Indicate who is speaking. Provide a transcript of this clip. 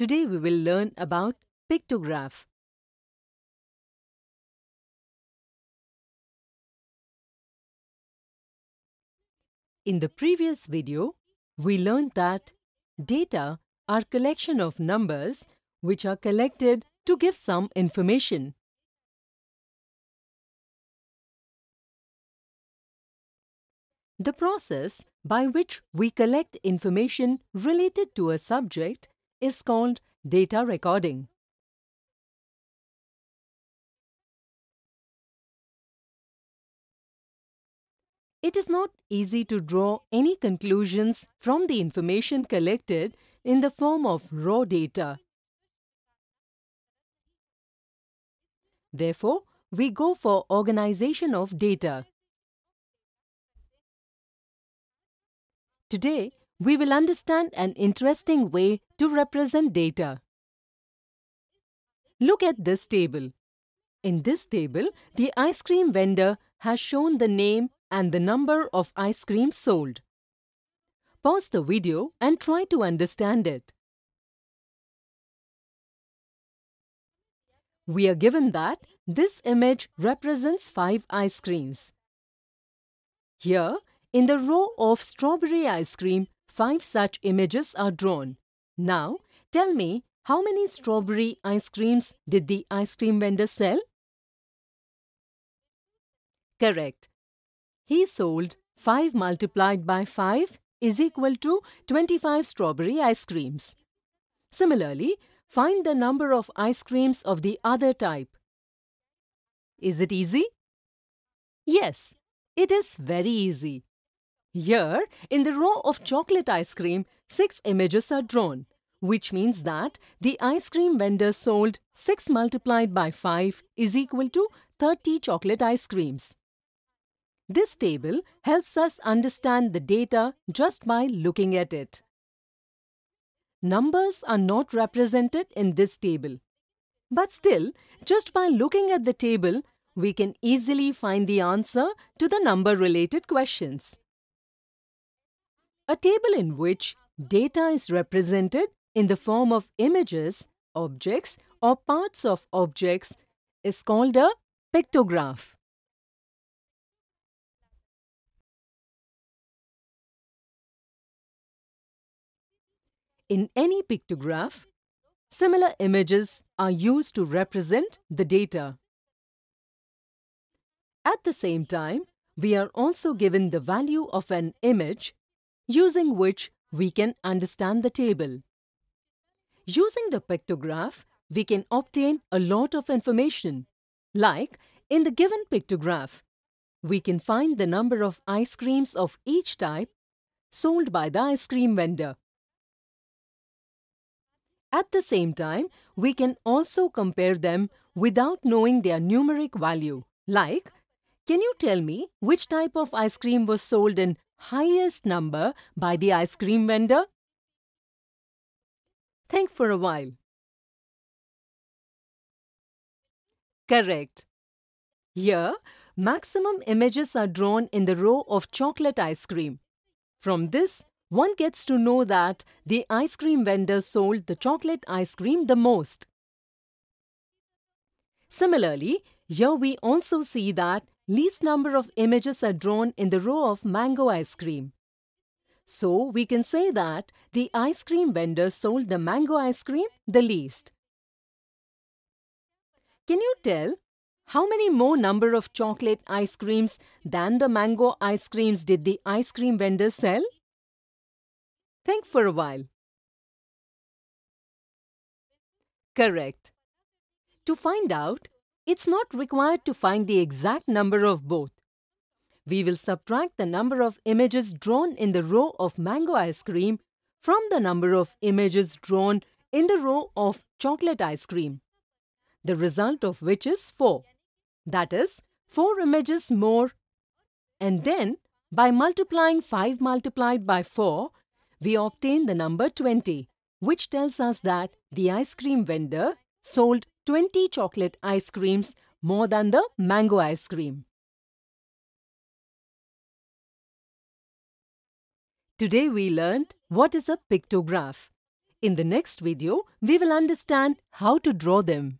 Speaker 1: Today we will learn about pictograph. In the previous video, we learned that data are collection of numbers which are collected to give some information. The process by which we collect information related to a subject is called data recording. It is not easy to draw any conclusions from the information collected in the form of raw data. Therefore, we go for organization of data. Today, we will understand an interesting way to represent data. Look at this table. In this table, the ice cream vendor has shown the name and the number of ice creams sold. Pause the video and try to understand it.
Speaker 2: We are given that
Speaker 1: this image represents 5 ice creams. Here, in the row of strawberry ice cream, Five such images are drawn. Now, tell me how many strawberry ice creams did the ice cream vendor sell? Correct. He sold 5 multiplied by 5 is equal to 25 strawberry ice creams. Similarly, find the number of ice creams of the other type. Is it easy? Yes, it is very easy. Here, in the row of chocolate ice cream, six images are drawn, which means that the ice cream vendor sold 6 multiplied by 5 is equal to 30 chocolate ice creams. This table helps us understand the data just by looking at it. Numbers are not represented in this table. But still, just by looking at the table, we can easily find the answer to the number-related questions a table in which data is represented in the form of images, objects or parts of objects is
Speaker 2: called a pictograph. In any
Speaker 1: pictograph, similar images are used to represent the data. At the same time, we are also given the value of an image using which we can understand the table. Using the pictograph, we can obtain a lot of information. Like in the given pictograph, we can find the number of ice creams of each type sold by the ice cream vendor. At the same time, we can also compare them without knowing their numeric value. Like, can you tell me which type of ice cream was sold in highest number by the ice cream vendor?
Speaker 2: Think for a while. Correct.
Speaker 1: Here, maximum images are drawn in the row of chocolate ice cream. From this, one gets to know that the ice cream vendor sold the chocolate ice cream the most. Similarly, here we also see that least number of images are drawn in the row of mango ice cream. So we can say that the ice cream vendor sold the mango ice cream the least. Can you tell how many more number of chocolate ice creams than the mango ice creams did the ice cream vendor sell? Think for a while. Correct. To find out, it's not required to find the exact number of both. We will subtract the number of images drawn in the row of mango ice cream from the number of images drawn in the row of chocolate ice cream, the result of which is 4. That is, 4 images more. And then, by multiplying 5 multiplied by 4, we obtain the number 20, which tells us that the ice cream vendor sold 20 chocolate ice creams more than the mango ice cream. Today we learned what is a pictograph. In the next video, we will understand how to draw them.